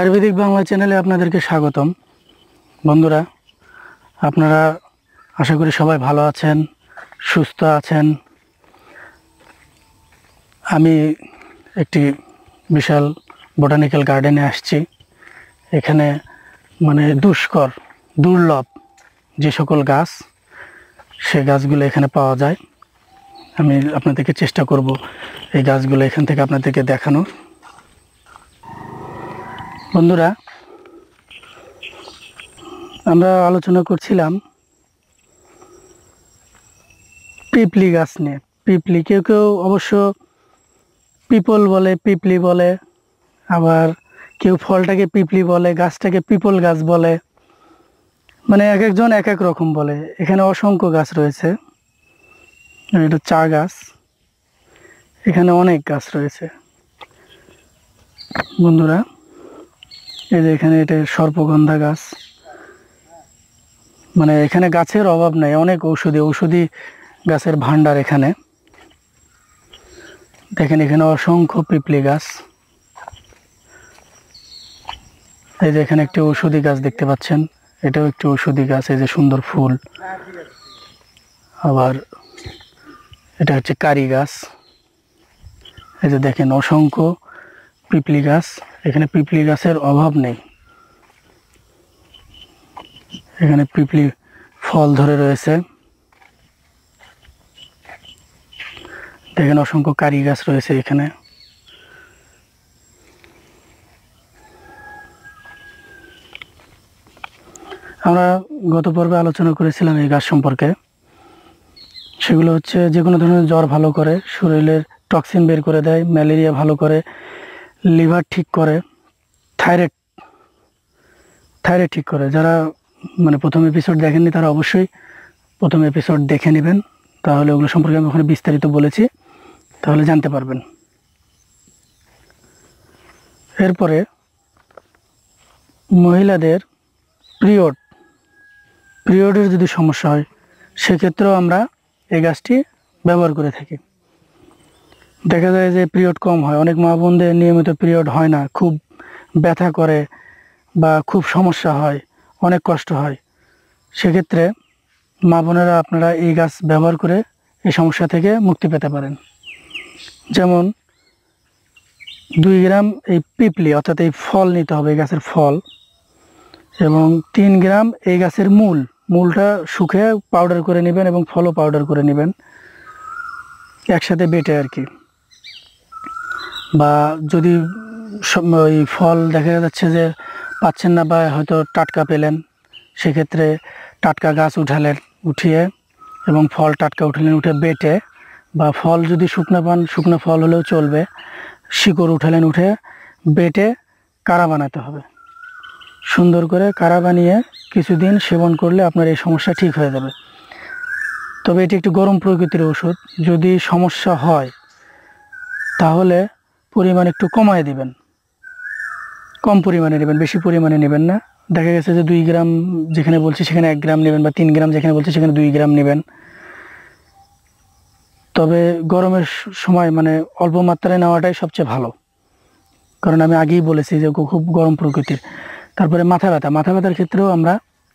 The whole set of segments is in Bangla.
আয়ুর্বেদিক বাংলা চ্যানেলে আপনাদেরকে স্বাগতম বন্ধুরা আপনারা আশা করি সবাই ভালো আছেন সুস্থ আছেন আমি একটি বিশাল বোটানিক্যাল গার্ডেনে আসছি এখানে মানে দুষ্কর দুর্লভ যে সকল গাছ সে গাছগুলো এখানে পাওয়া যায় আমি আপনাদেরকে চেষ্টা করব এই গাছগুলো এখান থেকে আপনাদেরকে দেখানোর বন্ধুরা আমরা আলোচনা করছিলাম পিপলি গাছ নিয়ে পিপলি কেউ কেউ অবশ্য পিপল বলে পিপলি বলে আবার কেউ ফলটাকে পিপলি বলে গাছটাকে পিপল গাছ বলে মানে এক একজন এক এক রকম বলে এখানে অসংখ্য গাছ রয়েছে এটা চা গাছ এখানে অনেক গাছ রয়েছে বন্ধুরা এই যে এখানে এটা সর্পগন্ধা গাছ মানে এখানে গাছের অভাব নাই অনেক ঔষধি ঔষধি গাছের ভান্ডার এখানে দেখেন এখানে অসংখ্য পিপলি গাছ এই যে এখানে একটি ঔষধি গাছ দেখতে পাচ্ছেন এটাও একটি ঔষধি গাছ এই যে সুন্দর ফুল আবার এটা হচ্ছে কারি গাছ এই যে দেখেন অসংখ্য পিপলি গাছ এখানে পিপলি গাছের অভাব নেই এখানে পিপলি ফল ধরে রয়েছে দেখেন অসংখ্য কারি গাছ রয়েছে এখানে আমরা গত পর্বে আলোচনা করেছিলাম এই গাছ সম্পর্কে সেগুলো হচ্ছে যে কোনো ধরনের জ্বর ভালো করে শরীরের টক্সিন বের করে দেয় ম্যালেরিয়া ভালো করে লিভার ঠিক করে থাইরয়েড থাইরয়েড ঠিক করে যারা মানে প্রথম এপিসোড দেখেননি তারা অবশ্যই প্রথম এপিসোড দেখে নেবেন তাহলে ওগুলো সম্পর্কে আমি ওখানে বিস্তারিত বলেছি তাহলে জানতে পারবেন এরপরে মহিলাদের পিরিয়ড পিরিয়ডের যদি সমস্যা হয় সেক্ষেত্রেও আমরা এই গাছটি ব্যবহার করে থাকি দেখা যায় যে পিরিয়ড কম হয় অনেক মা বোনদের নিয়মিত পিরিয়ড হয় না খুব ব্যথা করে বা খুব সমস্যা হয় অনেক কষ্ট হয় সেক্ষেত্রে মা বোনেরা আপনারা এই গাছ ব্যবহার করে এই সমস্যা থেকে মুক্তি পেতে পারেন যেমন দুই গ্রাম এই পিপলি অর্থাৎ এই ফল নিতে হবে এই গাছের ফল এবং তিন গ্রাম এই গাছের মূল মূলটা শুকে পাউডার করে নেবেন এবং ফলও পাউডার করে নেবেন একসাথে বেটে আর কি বা যদি ওই ফল দেখা যাচ্ছে যে পাচ্ছেন না বা হয়তো টাটকা পেলেন সেক্ষেত্রে টাটকা গাছ উঠালেন উঠিয়ে এবং ফল টাটকা উঠালেন উঠে বেটে বা ফল যদি শুকনো পান শুকনো ফল হলেও চলবে শিকড় উঠালেন উঠে বেটে কারা বানাতে হবে সুন্দর করে কারা বানিয়ে কিছুদিন সেবন করলে আপনার এই সমস্যা ঠিক হয়ে যাবে তবে এটি একটি গরম প্রকৃতির ওষুধ যদি সমস্যা হয় তাহলে পরিমাণ একটু কমায় দিবেন কম পরিমাণে নেবেন বেশি পরিমাণে নেবেন না দেখা গেছে যে দুই গ্রাম যেখানে বলছি সেখানে এক গ্রাম নেবেন বা তিন গ্রাম যেখানে বলছি সেখানে দুই গ্রাম নেবেন তবে গরমের সময় মানে অল্প মাত্রায় নেওয়াটাই সবচেয়ে ভালো কারণ আমি আগেই বলেছি যে খুব গরম প্রকৃতির তারপরে মাথা ব্যথা মাথা ব্যথার ক্ষেত্রেও আমরা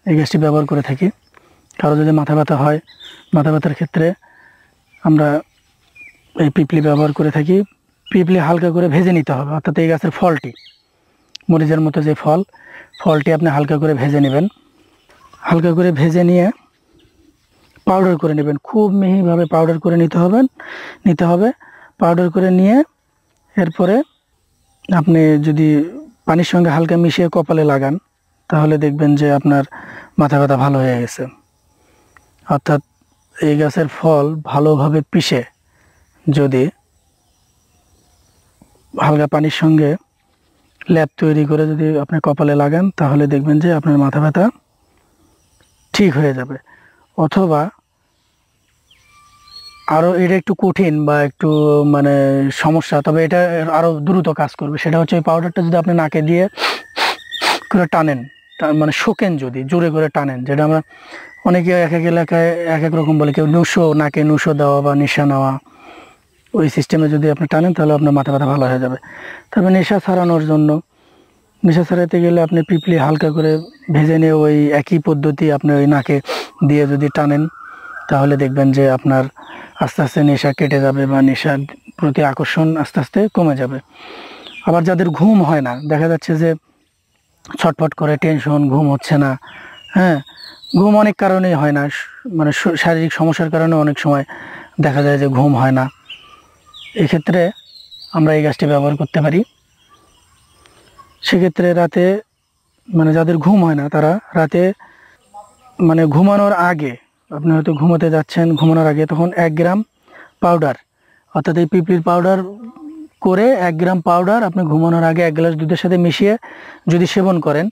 এই গ্যাসটি ব্যবহার করে থাকি কারো যদি মাথা ব্যথা হয় মাথা ব্যথার ক্ষেত্রে আমরা এই পিপলি ব্যবহার করে থাকি পিঁপলি হালকা করে ভেজে নিতে হবে অর্থাৎ এই গাছের ফলটি মরিচের মতো যে ফল ফলটি আপনি হালকা করে ভেজে নেবেন হালকা করে ভেজে নিয়ে পাউডার করে নেবেন খুব মিহিভাবে পাউডার করে নিতে হবে নিতে হবে পাউডার করে নিয়ে এরপরে আপনি যদি পানির সঙ্গে হালকা মিশিয়ে কপালে লাগান তাহলে দেখবেন যে আপনার মাথা ব্যথা ভালো হয়ে গেছে অর্থাৎ এই গাছের ফল ভালোভাবে পিষে যদি হালকা পানির সঙ্গে ল্যাপ তৈরি করে যদি আপনি কপালে লাগান তাহলে দেখবেন যে আপনার মাথা ব্যথা ঠিক হয়ে যাবে অথবা আরও এটা একটু কঠিন বা একটু মানে সমস্যা তবে এটা আরও দ্রুত কাজ করবে সেটা হচ্ছে ওই পাউডারটা যদি আপনি নাকে দিয়ে করে টানেন মানে শোকেন যদি জোরে করে টানেন যেটা আমরা অনেকে এক এক এলাকায় এক এক রকম বলে কেউ নুশো নাকে নুশো দেওয়া বা নেশা নেওয়া ওই সিস্টেমে যদি আপনি টানেন তাহলে আপনার মাথা ব্যথা ভালো হয়ে যাবে তবে নেশা ছাড়ানোর জন্য নেশা ছাড়াতে গেলে আপনি পিপলি হালকা করে ভেজে নিয়ে ওই একই পদ্ধতি আপনি ওই নাকে দিয়ে যদি টানেন তাহলে দেখবেন যে আপনার আস্তে আস্তে নেশা কেটে যাবে বা নেশার প্রতি আকর্ষণ আস্তে আস্তে কমে যাবে আবার যাদের ঘুম হয় না দেখা যাচ্ছে যে ছটফট করে টেনশন ঘুম হচ্ছে না হ্যাঁ ঘুম অনেক কারণেই হয় না মানে শারীরিক সমস্যার কারণে অনেক সময় দেখা যায় যে ঘুম হয় না এক্ষেত্রে আমরা এই গাছটি ব্যবহার করতে পারি সেক্ষেত্রে রাতে মানে যাদের ঘুম হয় না তারা রাতে মানে ঘুমানোর আগে আপনি হয়তো ঘুমোতে যাচ্ছেন ঘুমানোর আগে তখন এক গ্রাম পাউডার অর্থাৎ এই পিপড়ির পাউডার করে এক গ্রাম পাউডার আপনি ঘুমানোর আগে এক গ্লাস দুধের সাথে মিশিয়ে যদি সেবন করেন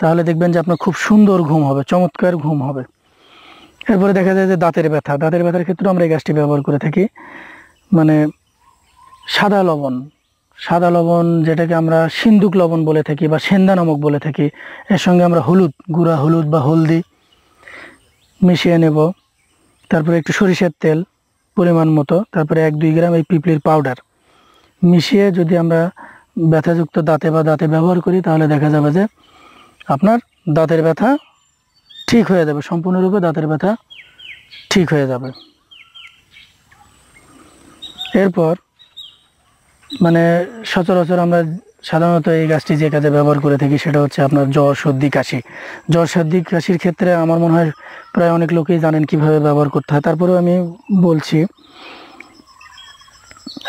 তাহলে দেখবেন যে আপনার খুব সুন্দর ঘুম হবে চমৎকার ঘুম হবে এরপরে দেখা যায় যে দাঁতের ব্যথা দাঁতের ব্যথার ক্ষেত্রে আমরা এই গাছটি ব্যবহার করে থাকি মানে সাদা লবণ সাদা লবণ যেটাকে আমরা সিন্দুক লবণ বলে থাকি বা সেন্দা নামক বলে থাকি এর সঙ্গে আমরা হলুদ গুঁড়া হলুদ বা হলদি মিশিয়ে নেব তারপরে একটু সরিষার তেল পরিমাণ মতো তারপরে এক দুই গ্রাম এই পিপলির পাউডার মিশিয়ে যদি আমরা ব্যথাযুক্ত দাঁতে বা দাঁতে ব্যবহার করি তাহলে দেখা যাবে যে আপনার দাঁতের ব্যথা ঠিক হয়ে যাবে সম্পূর্ণরূপে দাঁতের ব্যথা ঠিক হয়ে যাবে এরপর মানে সচরাচর আমরা সাধারণত এই গাছটি যে কাজে ব্যবহার করে থাকি সেটা হচ্ছে আপনার জ্বর সর্দি কাশি জ্বর সর্দি কাশির ক্ষেত্রে আমার মনে হয় প্রায় অনেক লোকেই জানেন কিভাবে ব্যবহার করতে হয় তারপরেও আমি বলছি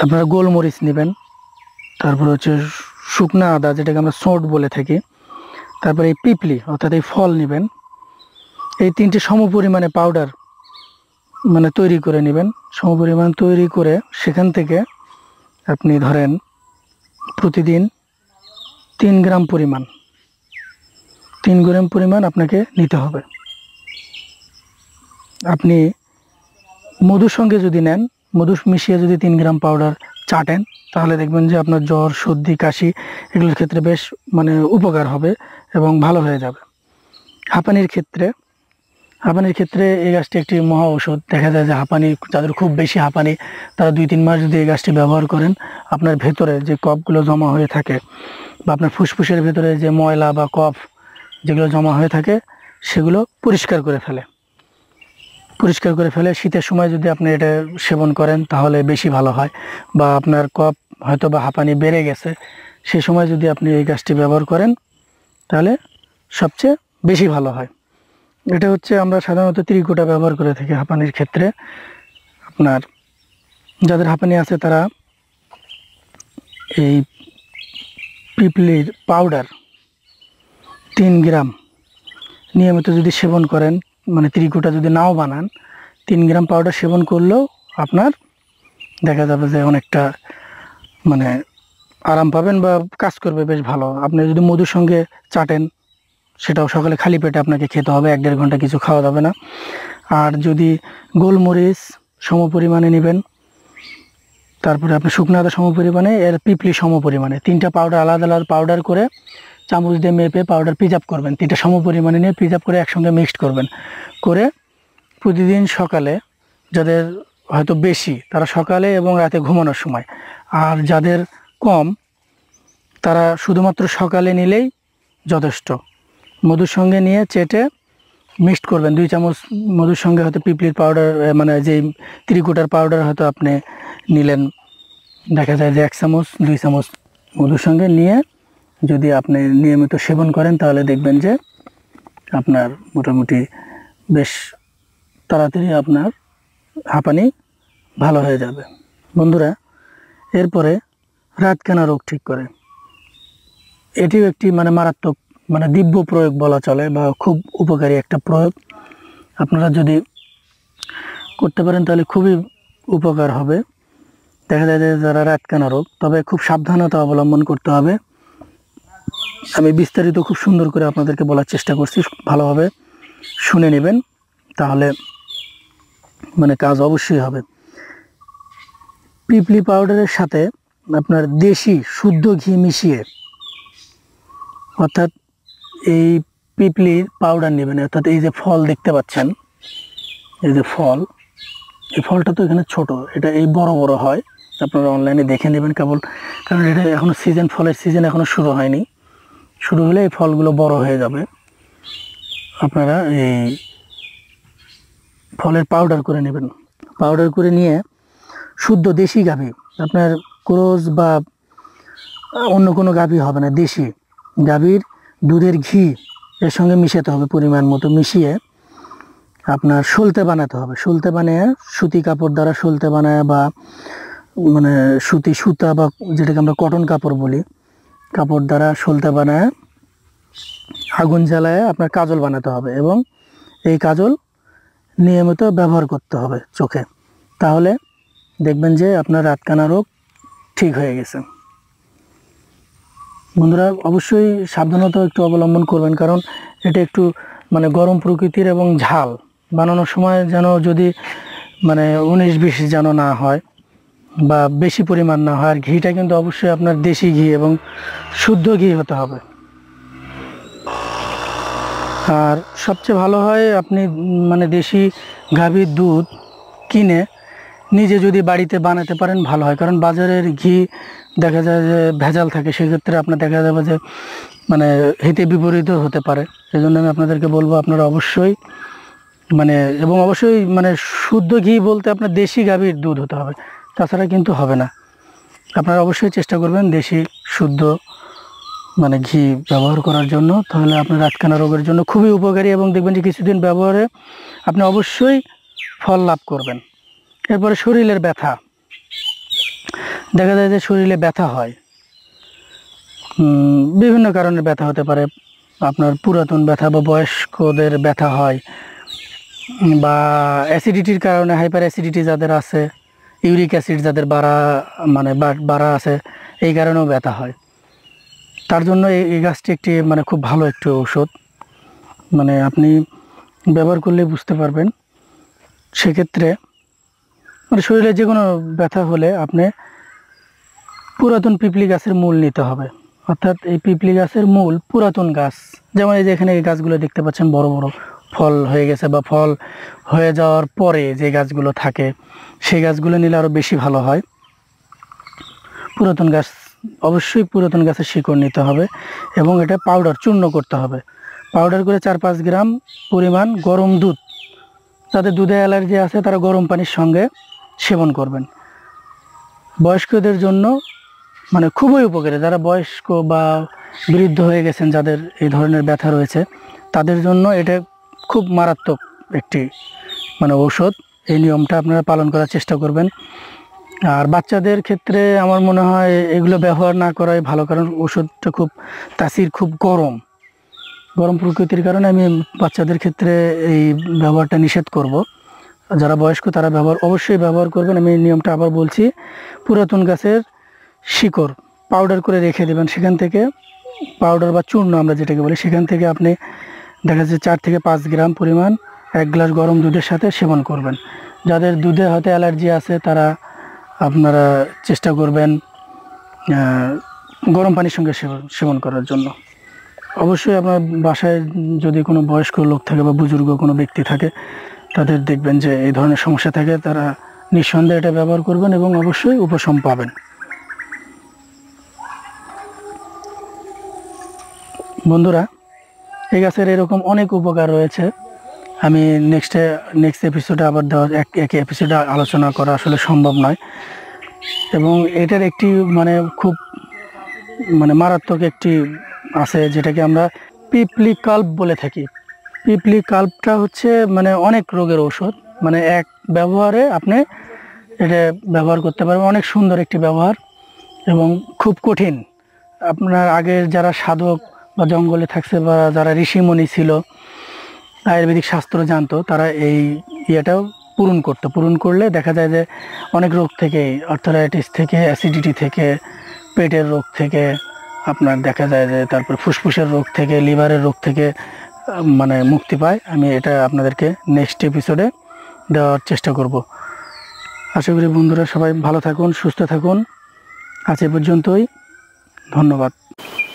আপনারা গোলমরিচ নেবেন তারপর হচ্ছে শুকনা আদা যেটাকে আমরা সোঁট বলে থাকি তারপরে এই পিপলি অর্থাৎ এই ফল নেবেন এই তিনটি সমপরিমাণে পাউডার মানে তৈরি করে নেবেন সমপরিমাণ তৈরি করে সেখান থেকে আপনি ধরেন প্রতিদিন তিন গ্রাম পরিমাণ তিন গ্রাম পরিমাণ আপনাকে নিতে হবে আপনি মধুর সঙ্গে যদি নেন মধু মিশিয়ে যদি তিন গ্রাম পাউডার চাটেন তাহলে দেখবেন যে আপনার জ্বর সর্দি কাশি এগুলোর ক্ষেত্রে বেশ মানে উপকার হবে এবং ভালো হয়ে যাবে হাঁপানির ক্ষেত্রে হাঁপানির ক্ষেত্রে এই গাছটি একটি মহা ওষুধ দেখা যায় যে হাঁপানি যাদের খুব বেশি হাঁপানি তারা দুই তিন মাস যদি এই গাছটি ব্যবহার করেন আপনার ভেতরে যে কফগুলো জমা হয়ে থাকে বা আপনার ফুসফুসের ভেতরে যে ময়লা বা কফ যেগুলো জমা হয়ে থাকে সেগুলো পরিষ্কার করে ফেলে পরিষ্কার করে ফেলে শীতের সময় যদি আপনি এটা সেবন করেন তাহলে বেশি ভালো হয় বা আপনার কপ হয়তো বা হাঁপানি বেড়ে গেছে সে সময় যদি আপনি এই গাছটি ব্যবহার করেন তাহলে সবচেয়ে বেশি ভালো হয় এটা হচ্ছে আমরা সাধারণত ত্রিকোটা ব্যবহার করে থাকি হাঁপানির ক্ষেত্রে আপনার যাদের হাঁপানি আছে তারা এই পিপলির পাউডার তিন গ্রাম নিয়মিত যদি সেবন করেন মানে ত্রিকোটা যদি নাও বানান তিন গ্রাম পাউডার সেবন করলেও আপনার দেখা যাবে যে অনেকটা মানে আরাম পাবেন বা কাজ করবে বেশ ভালো আপনি যদি মধুর সঙ্গে চাটেন সেটাও সকালে খালি পেটে আপনাকে খেতে হবে এক দেড় ঘন্টা কিছু খাওয়া যাবে না আর যদি গোলমরিচ সম পরিমাণে নেবেন তারপরে আপনি শুকনো আদা সম পরিমাণে এর পিপলি সম পরিমাণে তিনটা পাউডার আলাদা আলাদা পাউডার করে চামচ দিয়ে মেপে পাউডার পিজাপ করবেন তিনটা সম পরিমাণে নিয়ে পিজাপ করে একসঙ্গে মিক্সড করবেন করে প্রতিদিন সকালে যাদের হয়তো বেশি তারা সকালে এবং রাতে ঘুমানোর সময় আর যাদের কম তারা শুধুমাত্র সকালে নিলেই যথেষ্ট মধুর সঙ্গে নিয়ে চেটে মিক্সড করবেন দুই চামচ মধুর সঙ্গে হয়তো পিপলির পাউডার মানে যে ত্রিকুটার পাউডার হয়তো আপনি নিলেন দেখা যায় যে এক চামচ দুই চামচ মধুর সঙ্গে নিয়ে যদি আপনি নিয়মিত সেবন করেন তাহলে দেখবেন যে আপনার মোটামুটি বেশ তাড়াতাড়ি আপনার হাঁপানি ভালো হয়ে যাবে বন্ধুরা এরপরে রাত কেনা রোগ ঠিক করে এটিও একটি মানে মারাত্মক মানে দিব্য প্রয়োগ বলা চলে বা খুব উপকারী একটা প্রয়োগ আপনারা যদি করতে পারেন তাহলে খুবই উপকার হবে দেখা যায় যে যারা রাতকানা রোগ তবে খুব সাবধানতা অবলম্বন করতে হবে আমি বিস্তারিত খুব সুন্দর করে আপনাদেরকে বলার চেষ্টা করছি ভালোভাবে শুনে নেবেন তাহলে মানে কাজ অবশ্যই হবে পিপলি পাউডারের সাথে আপনার দেশি শুদ্ধ ঘি মিশিয়ে অর্থাৎ এই পিপলির পাউডার নেবেন অর্থাৎ এই যে ফল দেখতে পাচ্ছেন এই যে ফল এই ফলটা তো এখানে ছোট এটা এই বড় বড় হয় আপনারা অনলাইনে দেখে নেবেন কেবল কারণ এটা এখনও সিজন ফলের সিজন এখনও শুরু হয়নি শুরু হলে এই ফলগুলো বড় হয়ে যাবে আপনারা এই ফলের পাউডার করে নেবেন পাউডার করে নিয়ে শুদ্ধ দেশি গাভি আপনার ক্রোজ বা অন্য কোনো গাভি হবে না দেশি গাভীর দুধের ঘি এর সঙ্গে মিশাতে হবে পরিমাণ মতো মিশিয়ে আপনার সলতে বানাতে হবে সলতে বানিয়ে সুতি কাপড় দ্বারা সলতে বানায় বা মানে সুতি সুতা বা যেটাকে আমরা কটন কাপড় বলি কাপড় দ্বারা সলতে বানায় আগুন জ্বালায় আপনার কাজল বানাতে হবে এবং এই কাজল নিয়মিত ব্যবহার করতে হবে চোখে তাহলে দেখবেন যে আপনার রাতকানা রোগ ঠিক হয়ে গেছে বন্ধুরা অবশ্যই সাবধানতা একটু অবলম্বন করবেন কারণ এটা একটু মানে গরম প্রকৃতির এবং ঝাল বানানোর সময় যেন যদি মানে উনিশ বিশ যেন না হয় বা বেশি পরিমাণ না হয় আর ঘিটা কিন্তু অবশ্যই আপনার দেশি ঘি এবং শুদ্ধ ঘি হতে হবে আর সবচেয়ে ভালো হয় আপনি মানে দেশি গাভীর দুধ কিনে নিজে যদি বাড়িতে বানাতে পারেন ভালো হয় কারণ বাজারের ঘি দেখা যায় যে ভেজাল থাকে সেক্ষেত্রে আপনার দেখা যাবে যে মানে হিতে বিপরীত হতে পারে সেই জন্য আমি আপনাদেরকে বলবো আপনারা অবশ্যই মানে এবং অবশ্যই মানে শুদ্ধ ঘি বলতে আপনার দেশি গাভীর দুধ হতে হবে তাছাড়া কিন্তু হবে না আপনারা অবশ্যই চেষ্টা করবেন দেশি শুদ্ধ মানে ঘি ব্যবহার করার জন্য তাহলে আপনার রাতখানা রোগের জন্য খুবই উপকারী এবং দেখবেন যে কিছুদিন ব্যবহারে আপনি অবশ্যই ফল লাভ করবেন এরপরে শরীরের ব্যথা দেখা যায় যে শরীরে ব্যথা হয় বিভিন্ন কারণে ব্যথা হতে পারে আপনার পুরাতন ব্যথা বা বয়স্কদের ব্যথা হয় বা অ্যাসিডিটির কারণে হাইপার অ্যাসিডিটি যাদের আছে ইউরিক অ্যাসিড যাদের বাড়া মানে বাড়া আছে এই কারণেও ব্যথা হয় তার জন্য এই গাছটি একটি মানে খুব ভালো একটি ঔষধ মানে আপনি ব্যবহার করলে বুঝতে পারবেন সেক্ষেত্রে মানে শরীরে যে কোনো ব্যথা হলে আপনি পুরাতন পিপলি গাছের মূল নিতে হবে অর্থাৎ এই পিপলি গাছের মূল পুরাতন গাছ যেমন এই যে এখানে এই গাছগুলো দেখতে পাচ্ছেন বড় বড় ফল হয়ে গেছে বা ফল হয়ে যাওয়ার পরে যে গাছগুলো থাকে সেই গাছগুলো নিলে আরও বেশি ভালো হয় পুরাতন গাছ অবশ্যই পুরাতন গাছের শিকড় নিতে হবে এবং এটা পাউডার চূর্ণ করতে হবে পাউডার করে চার পাঁচ গ্রাম পরিমাণ গরম দুধ তাদের দুধে অ্যালার্জি আছে তারা গরম পানির সঙ্গে সেবন করবেন বয়স্কদের জন্য মানে খুবই উপকারী যারা বয়স্ক বা বৃদ্ধ হয়ে গেছেন যাদের এই ধরনের ব্যথা রয়েছে তাদের জন্য এটা খুব মারাত্মক একটি মানে ঔষধ এই নিয়মটা আপনারা পালন করার চেষ্টা করবেন আর বাচ্চাদের ক্ষেত্রে আমার মনে হয় এগুলো ব্যবহার না করাই ভালো কারণ ওষুধটা খুব তাসির খুব গরম গরম প্রকৃতির কারণে আমি বাচ্চাদের ক্ষেত্রে এই ব্যবহারটা নিষেধ করব। যারা বয়স্ক তারা ব্যবহার অবশ্যই ব্যবহার করবেন আমি নিয়মটা আবার বলছি পুরাতন গাছের শিকড় পাউডার করে রেখে দেবেন সেখান থেকে পাউডার বা চূর্ণ আমরা যেটাকে বলি সেখান থেকে আপনি দেখা যাচ্ছে চার থেকে পাঁচ গ্রাম পরিমাণ এক গ্লাস গরম দুধের সাথে সেবন করবেন যাদের দুধে হয়তো অ্যালার্জি আছে তারা আপনারা চেষ্টা করবেন গরম পানির সঙ্গে সেবন করার জন্য অবশ্যই আপনার বাসায় যদি কোনো বয়স্ক লোক থাকে বা বুজুর্গ কোনো ব্যক্তি থাকে তাদের দেখবেন যে এই ধরনের সমস্যা থাকে তারা নিঃসন্দেহে এটা ব্যবহার করবেন এবং অবশ্যই উপশম পাবেন বন্ধুরা এই গাছের এরকম অনেক উপকার রয়েছে আমি নেক্সটে নেক্সট এপিসোডে আবার দেওয়া এক এক এপিসোডে আলোচনা করা আসলে সম্ভব নয় এবং এটার একটি মানে খুব মানে মারাত্মক একটি আছে যেটাকে আমরা পিপলি কাল্প বলে থাকি পিপলি কাল্পটা হচ্ছে মানে অনেক রোগের ঔষধ মানে এক ব্যবহারে আপনি এটা ব্যবহার করতে পারবেন অনেক সুন্দর একটি ব্যবহার এবং খুব কঠিন আপনার আগের যারা সাধক বা জঙ্গলে থাকছে বা যারা ঋষিমণি ছিল আয়ুর্বেদিক শাস্ত্র জানতো তারা এই ইয়েটাও পূরণ করতো পূরণ করলে দেখা যায় যে অনেক রোগ থেকে অর্থরাইটিস থেকে অ্যাসিডিটি থেকে পেটের রোগ থেকে আপনার দেখা যায় যে তারপর ফুসফুসের রোগ থেকে লিভারের রোগ থেকে মানে মুক্তি পায় আমি এটা আপনাদেরকে নেক্সট এপিসোডে দেওয়ার চেষ্টা করব আশা করি বন্ধুরা সবাই ভালো থাকুন সুস্থ থাকুন আজ এ পর্যন্তই ধন্যবাদ